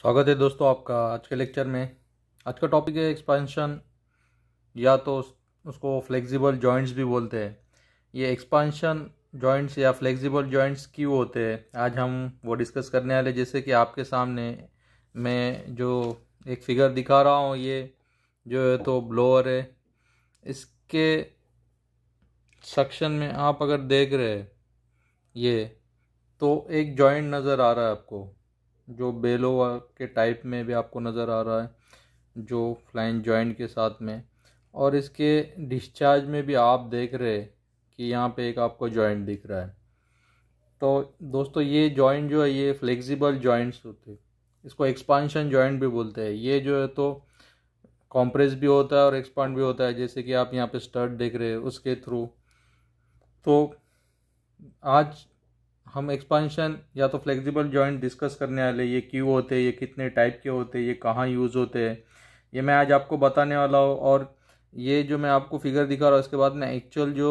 स्वागत है दोस्तों आपका आज के लेक्चर में आज का टॉपिक है एक्सपांशन या तो उसको फ्लेक्सिबल जॉइंट्स भी बोलते हैं ये एक्सपांशन जॉइंट्स या फ्लेक्सिबल जॉइंट्स क्यों होते हैं आज हम वो डिस्कस करने वाले जैसे कि आपके सामने मैं जो एक फिगर दिखा रहा हूँ ये जो है तो ब्लोअर है इसके सेक्शन में आप अगर देख रहे हैं ये तो एक जॉइंट नज़र आ रहा है आपको जो बेलो के टाइप में भी आपको नज़र आ रहा है जो फ्लाइन जॉइंट के साथ में और इसके डिस्चार्ज में भी आप देख रहे हैं कि यहाँ पे एक आपको जॉइंट दिख रहा है तो दोस्तों ये जॉइंट जो है ये फ्लेक्सिबल जॉइंट्स होते हैं इसको एक्सपांशन जॉइंट भी बोलते हैं ये जो है तो कॉम्प्रेस भी होता है और एक्सपांड भी होता है जैसे कि आप यहाँ पे स्टर्ट देख रहे हैं उसके थ्रू तो आज हम एक्सपांशन या तो फ्लेक्सिबल जॉइंट डिस्कस करने वाले ये क्यों होते हैं ये कितने टाइप के होते हैं ये कहाँ यूज़ होते हैं ये मैं आज आपको बताने वाला हूँ और ये जो मैं आपको फिगर दिखा रहा हूँ इसके बाद में एक्चुअल जो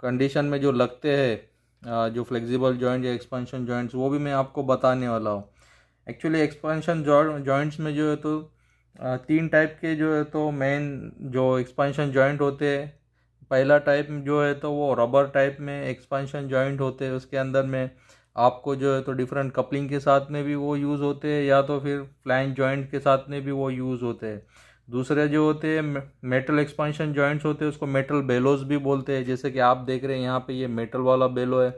कंडीशन में जो लगते हैं जो फ्लेक्सिबल जॉइंट या एक्सपेंशन जॉइंट्स वो भी मैं आपको बताने वाला हूँ एक्चुअली एक्सपेंशन जॉइंट्स में जो है तो तीन टाइप के जो है तो मेन जो एक्सपेंशन जॉइंट होते हैं पहला टाइप जो है तो वो रबर टाइप में एक्सपांशन जॉइंट होते हैं उसके अंदर में आपको जो है तो डिफरेंट कपलिंग के साथ में भी वो यूज़ होते हैं या तो फिर फ्लाइंग जॉइंट के साथ में भी वो यूज़ होते हैं दूसरे जो होते हैं मेटल एक्सपांशन जॉइंट्स होते हैं उसको मेटल बेलोज भी बोलते हैं जैसे कि आप देख रहे हैं यहाँ पे ये मेटल वाला बेलो है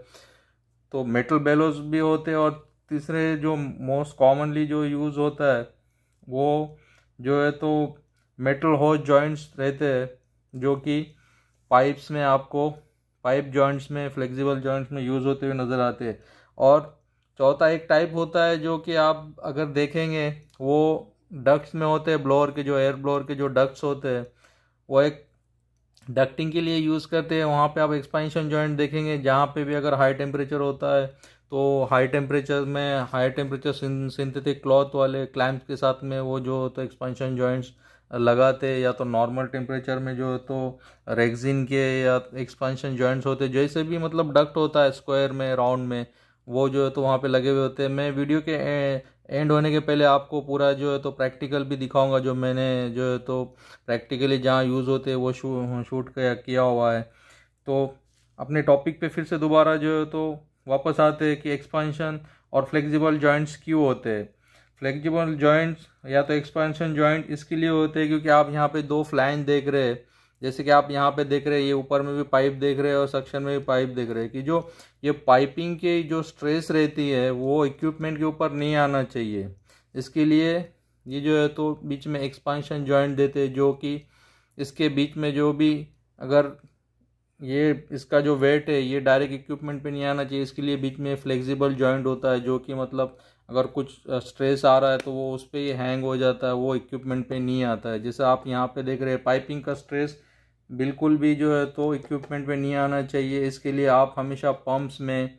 तो मेटल बेलोज भी होते हैं और तीसरे जो मोस्ट कॉमनली जो यूज़ होता है वो जो है तो मेटल होज जॉइंट्स रहते हैं जो कि पाइप्स में आपको पाइप जॉइंट्स में फ्लेक्सिबल जॉइंट्स में यूज़ होते हुए नज़र आते हैं और चौथा एक टाइप होता है जो कि आप अगर देखेंगे वो डक्ट्स में होते हैं ब्लोअर के जो एयर ब्लोअर के जो डक्ट्स होते हैं वो एक डक्टिंग के लिए यूज़ करते हैं वहाँ पे आप एक्सपेंशन जॉइंट देखेंगे जहाँ पे भी अगर हाई टेम्परेचर होता है तो हाई टेम्परेचर में हाई टेम्परेचर सिंथेटिक क्लॉथ वाले क्लैम्प के साथ में वो जो होता है एक्सपेंशन जॉइंट्स लगाते या तो नॉर्मल टेम्परेचर में जो है तो रेगजिन के या एक्सपांशन जॉइंट्स होते जैसे भी मतलब डक्ट होता है स्क्वायर में राउंड में वो जो है तो वहाँ पे लगे हुए होते हैं मैं वीडियो के एंड होने के पहले आपको पूरा जो है तो प्रैक्टिकल भी दिखाऊंगा जो मैंने जो है तो प्रैक्टिकली जहाँ यूज़ होते हैं वो शू, शूट किया हुआ है तो अपने टॉपिक पे फिर से दोबारा जो है तो वापस आते हैं कि एक्सपांशन और फ्लेक्सिबल जॉइंट्स क्यों होते हैं फ्लेक्जिबल जॉइंट्स या तो एक्सपेंशन जॉइंट इसके लिए होते हैं क्योंकि आप यहाँ पे दो फ्लाइन देख रहे हैं जैसे कि आप यहाँ पे देख रहे हैं ये ऊपर में भी पाइप देख रहे हैं और सक्शन में भी पाइप देख रहे हैं कि जो ये पाइपिंग के जो स्ट्रेस रहती है वो इक्विपमेंट के ऊपर नहीं आना चाहिए इसके लिए ये जो है तो बीच में एक्सपांशन जॉइंट देते हैं जो कि इसके बीच में जो भी अगर ये इसका जो वेट है ये डायरेक्ट इक्विपमेंट पे नहीं आना चाहिए इसके लिए बीच में फ्लेक्सिबल जॉइंट होता है जो कि मतलब अगर कुछ स्ट्रेस आ रहा है तो वो उस पर ही हैंग हो जाता है वो इक्विपमेंट पे नहीं आता है जैसे आप यहाँ पे देख रहे हैं पाइपिंग का स्ट्रेस बिल्कुल भी जो है तो इक्विपमेंट पे नहीं आना चाहिए इसके लिए आप हमेशा पम्प्स में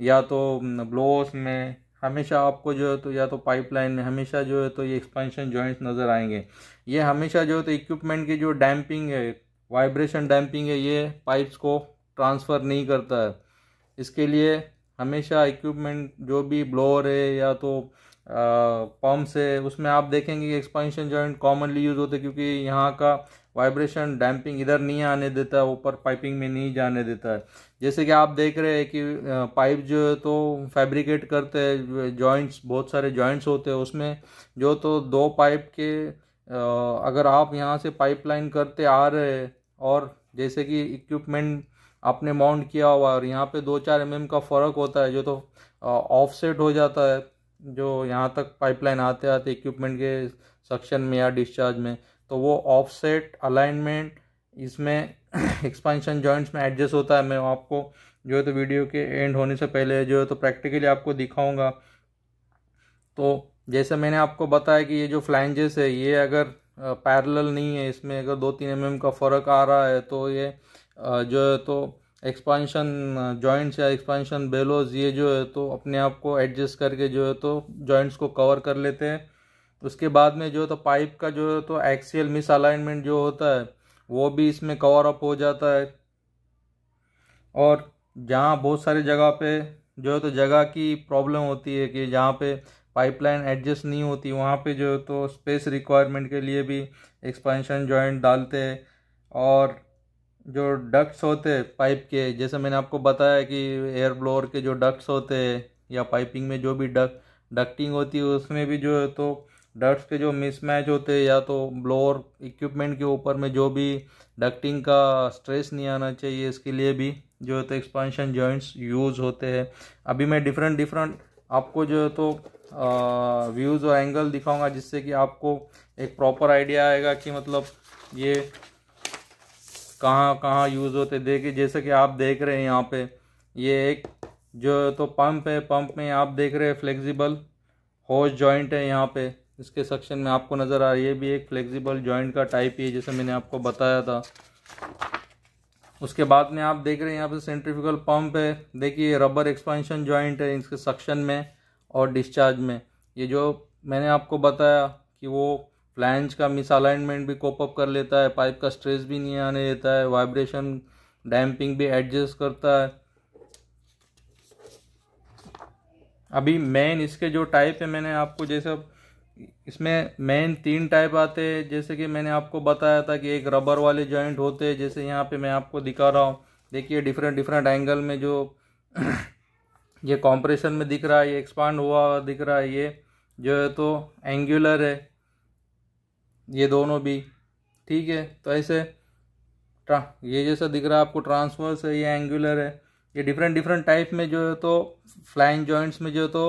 या तो ब्लोअर्स में हमेशा आपको जो है तो या तो पाइपलाइन में हमेशा जो है तो ये एक्सपेंशन जॉइंट्स नज़र आएंगे ये हमेशा जो है तो इक्विपमेंट की जो डैम्पिंग है वाइब्रेशन डैम्पिंग है ये पाइप्स को ट्रांसफ़र नहीं करता है इसके लिए हमेशा इक्विपमेंट जो भी ब्लोअर है या तो पम्प्स है उसमें आप देखेंगे कि एक्सपेंशन जॉइंट कॉमनली यूज़ होते क्योंकि यहाँ का वाइब्रेशन डैम्पिंग इधर नहीं आने देता ऊपर पाइपिंग में नहीं जाने देता है जैसे कि आप देख रहे हैं कि पाइप जो है तो फैब्रिकेट करते हैं जॉइंट्स बहुत सारे जॉइंट्स होते हैं उसमें जो तो दो पाइप के अगर आप यहाँ से पाइपलाइन करते आ रहे और जैसे कि इक्विपमेंट आपने माउंट किया हुआ और यहाँ पे दो चार एम का फ़र्क होता है जो तो ऑफसेट हो जाता है जो यहाँ तक पाइपलाइन आते आते इक्विपमेंट के सक्शन में या डिस्चार्ज में तो वो ऑफसेट अलाइनमेंट इसमें एक्सपेंशन जॉइंट्स में एडजस्ट होता है मैं आपको जो है तो वीडियो के एंड होने से पहले जो है तो प्रैक्टिकली आपको दिखाऊंगा तो जैसे मैंने आपको बताया कि ये जो फ्लैंजेस है ये अगर पैरेलल नहीं है इसमें अगर दो तीन एम mm का फ़र्क आ रहा है तो ये जो है तो एक्सपांशन जॉइंट्स या एक्सपांशन बेलोज ये जो है तो अपने आप को एडजस्ट करके जो है तो जॉइंट्स को कवर कर लेते हैं उसके बाद में जो है तो पाइप का जो है तो एक्सियल मिस अलाइनमेंट जो होता है वो भी इसमें कवर अप हो जाता है और जहाँ बहुत सारी जगह पे जो है तो जगह की प्रॉब्लम होती है कि जहाँ पे पाइपलाइन एडजस्ट नहीं होती वहाँ पे जो है तो स्पेस रिक्वायरमेंट के लिए भी एक्सपेंशन जॉइंट डालते हैं और जो डक्ट्स होते पाइप के जैसे मैंने आपको बताया कि एयर ब्लोअर के जो डक्ट्स होते हैं या पाइपिंग में जो भी डक डक्टिंग होती है उसमें भी जो है तो डक्ट्स के जो मिसमैच होते हैं या तो ब्लोअर इक्विपमेंट के ऊपर में जो भी डक्टिंग का स्ट्रेस नहीं आना चाहिए इसके लिए भी जो है तो एक्सपांशन जॉइंट्स यूज़ होते हैं अभी मैं डिफरेंट डिफरेंट आपको जो है तो व्यूज़ और एंगल दिखाऊंगा जिससे कि आपको एक प्रॉपर आइडिया आएगा कि मतलब ये कहाँ कहाँ यूज़ होते देखिए जैसे कि आप देख रहे हैं यहाँ पे ये एक जो तो पंप है पंप में आप देख रहे हैं फ्लेक्सिबल होज जॉइंट है यहाँ पे इसके सेक्शन में आपको नज़र आ रही है भी एक फ्लेक्सिबल जॉइंट का टाइप ही है जैसे मैंने आपको बताया था उसके बाद में आप देख रहे हैं यहाँ पे सेंट्रिफिकल पंप है देखिए रबर एक्सपेंशन जॉइंट है इसके सक्शन में और डिस्चार्ज में ये जो मैंने आपको बताया कि वो फ्लैंज का मिसअलाइनमेंट भी कोपअप कर लेता है पाइप का स्ट्रेस भी नहीं आने देता है वाइब्रेशन डैम्पिंग भी एडजस्ट करता है अभी मेन इसके जो टाइप है मैंने आपको जैसे इसमें मेन तीन टाइप आते हैं जैसे कि मैंने आपको बताया था कि एक रबर वाले जॉइंट होते हैं जैसे यहाँ पे मैं आपको दिखा रहा हूँ देखिए डिफरेंट डिफरेंट एंगल में जो ये कॉम्प्रेशन में दिख रहा है ये एक्सपांड हुआ दिख रहा है ये जो है तो एंगुलर है ये दोनों भी ठीक है तो ऐसे ट्रा ये जैसा दिख रहा है आपको ट्रांसवर्स है ये एंगुलर है ये डिफरेंट डिफरेंट टाइप में जो है तो फ्लाइंग जॉइंट्स में जो है तो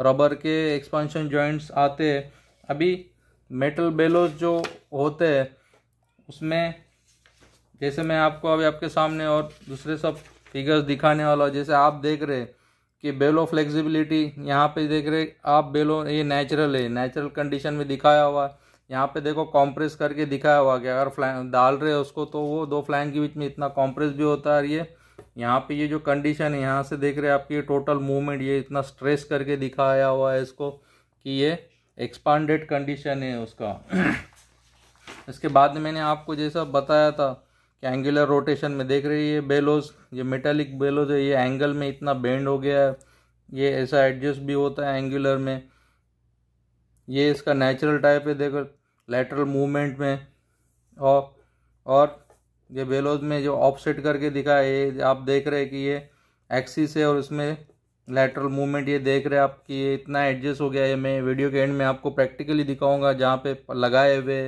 रबर के एक्सपांशन जॉइंट्स आते हैं अभी मेटल बेलोज जो होते हैं उसमें जैसे मैं आपको अभी आपके सामने और दूसरे सब फिगर्स दिखाने वाला जैसे आप देख रहे हैं कि बेलो फ्लेक्सिबिलिटी यहाँ पे देख रहे आप बेलो ये नेचुरल है नेचुरल कंडीशन में दिखाया हुआ है यहाँ पे देखो कॉम्प्रेस करके दिखाया हुआ गया अगर फ्लैंग डाल रहे हो उसको तो वो दो फ्लैंग के बीच में इतना कॉम्प्रेस भी होता है ये यहाँ पे ये जो कंडीशन है यहाँ से देख रहे हैं आपकी टोटल मूवमेंट ये इतना स्ट्रेस करके दिखाया हुआ है इसको कि ये एक्सपांडेड कंडीशन है उसका इसके बाद मैंने आपको जैसा बताया था कि एंगुलर रोटेशन में देख रहे ये बेलोज ये मेटालिक बेलोज है ये एंगल में इतना बेंड हो गया है ये ऐसा एडजस्ट भी होता है एंगुलर में ये इसका नेचुरल टाइप है देखो लेटरल मूवमेंट में और और ये बेलोज में जो ऑफसेट करके दिखा है ये आप देख रहे हैं कि ये एक्सिस है और इसमें लेटरल मूवमेंट ये देख रहे हैं आप कि ये इतना एडजस्ट हो गया है मैं वीडियो के एंड में आपको प्रैक्टिकली दिखाऊंगा जहाँ पे लगाए हुए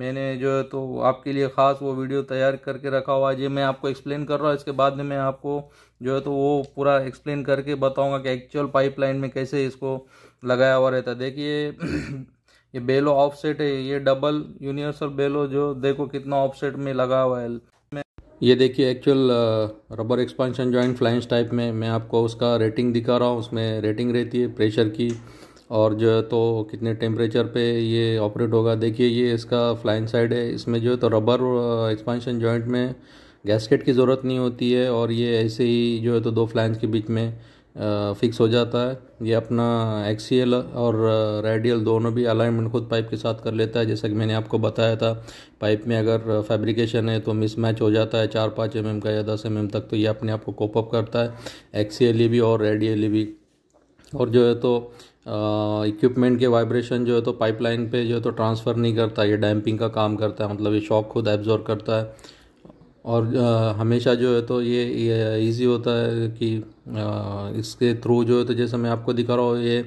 मैंने जो है तो आपके लिए ख़ास वो वीडियो तैयार करके रखा हुआ है ये मैं आपको एक्सप्लेन कर रहा हूँ इसके बाद में मैं आपको जो है तो वो पूरा एक्सप्लेन करके बताऊँगा कि एक्चुअल पाइपलाइन में कैसे इसको लगाया हुआ रहता है देखिए ये बेलो ऑफसेट है ये डबल यूनिवर्सल बेलो जो देखो कितना ऑफसेट में लगा हुआ है ये देखिए actual rubber expansion joint flanged type में मैं आपको उसका रेटिंग दिखा रहा हूँ उसमें रेटिंग रहती है प्रेशर की और जो तो कितने टेम्परेचर पे ये ऑपरेट होगा देखिए ये इसका फ्लाइंग साइड है इसमें जो है तो रबर एक्सपांशन जॉइंट में गैसकेट की ज़रूरत नहीं होती है और ये ऐसे ही जो है तो दो फ्लाइंस के बीच में फिक्स हो जाता है ये अपना एक्सीएल और रेडियल दोनों भी अलाइनमेंट खुद पाइप के साथ कर लेता है जैसा कि मैंने आपको बताया था पाइप में अगर फैब्रिकेशन है तो मिसमैच हो जाता है चार पाँच एम mm का या दस एम mm तक तो ये अपने आप को कोपअप करता है एक्सीएल भी और रेडियल भी और जो है तो इक्विपमेंट के वाइब्रेशन जो है तो पाइपलाइन पे जो है तो ट्रांसफ़र नहीं करता ये डैम्पिंग का काम करता है मतलब ये शॉक खुद एब्जॉर्व करता है और आ, हमेशा जो है तो ये ईजी होता है कि इसके थ्रू जो है तो जैसे मैं आपको दिखा रहा हूँ ये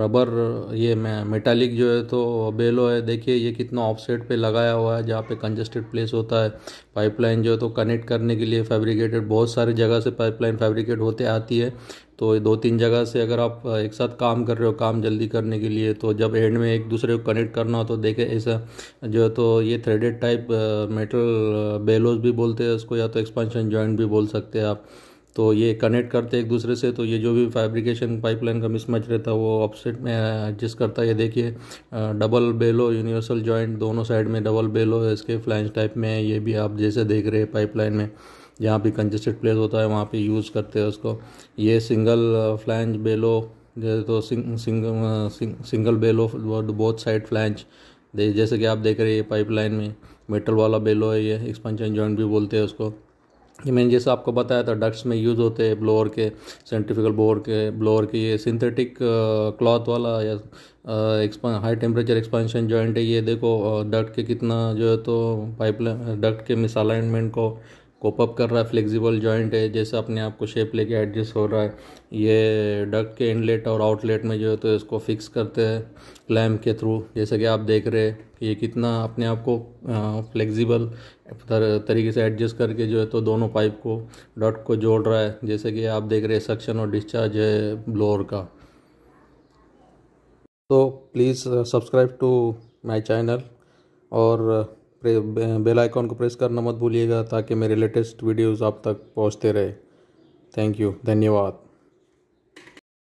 रबर ये मेटालिक जो है तो बेलो है देखिए ये कितना ऑफसेट पे लगाया हुआ है जहाँ पे कंजस्टेड प्लेस होता है पाइपलाइन जो है तो कनेक्ट करने के लिए फैब्रिकेटेड बहुत सारी जगह से पाइपलाइन फैब्रिकेट होते आती है तो दो तीन जगह से अगर आप एक साथ काम कर रहे हो काम जल्दी करने के लिए तो जब एंड में एक दूसरे को कनेक्ट करना हो तो देखें ऐसा जो है तो ये थ्रेडेड टाइप मेटल बेलोज भी बोलते हैं उसको या तो एक्सपेंशन जॉइंट भी बोल सकते हैं आप तो ये कनेक्ट करते एक दूसरे से तो ये जो भी फैब्रिकेशन पाइपलाइन का मिसमैच रहता है वो ऑफसेट में एडजस्ट करता है ये देखिए डबल बेलो यूनिवर्सल जॉइंट दोनों साइड में डबल बेलो इसके फ्लाइंस टाइप में ये भी आप जैसे देख रहे हैं पाइपलाइन में जहाँ भी कंजेस्टेड प्लेस होता है वहाँ पे यूज़ करते हैं उसको ये सिंगल फ्लैंज बेलो जैसे तो sing, sing, sing, single bellow both side flange जैसे कि आप देख रहे हैं पाइपलाइन में मेटल वाला बेलो है ये एक्सपेंशन जॉइंट भी बोलते हैं उसको कि मैंने जैसा आपको बताया था डक्ट्स में यूज़ होते हैं ब्लोअर के सेंट्रिफिकल बोर के ब्लोअर के ये सिंथेटिक क्लॉथ वाला या हाई टेम्परेचर एक्सपेंशन जॉइंट है ये देखो डक्ट के कितना जो है तो पाइपलाइन डक्ट के मिसअलाइनमेंट को कोपअप कर रहा है फ्लेक्सिबल जॉइंट है जैसे अपने आप को शेप लेके एडजस्ट हो रहा है ये डक के इनलेट और आउटलेट में जो है तो इसको फिक्स करते हैं क्लैम्प के थ्रू जैसे कि आप देख रहे हैं कि ये कितना अपने आप को फ्लेक्सिबल तरीके से एडजस्ट करके जो है तो दोनों पाइप को डट को जोड़ रहा है जैसे कि आप देख रहे हैं सक्शन और डिस्चार्ज है ब्लोअर का तो please subscribe to my channel और बेल आइकॉन को प्रेस करना मत भूलिएगा ताकि मेरे लेटेस्ट वीडियोस आप तक पहुंचते रहे थैंक यू धन्यवाद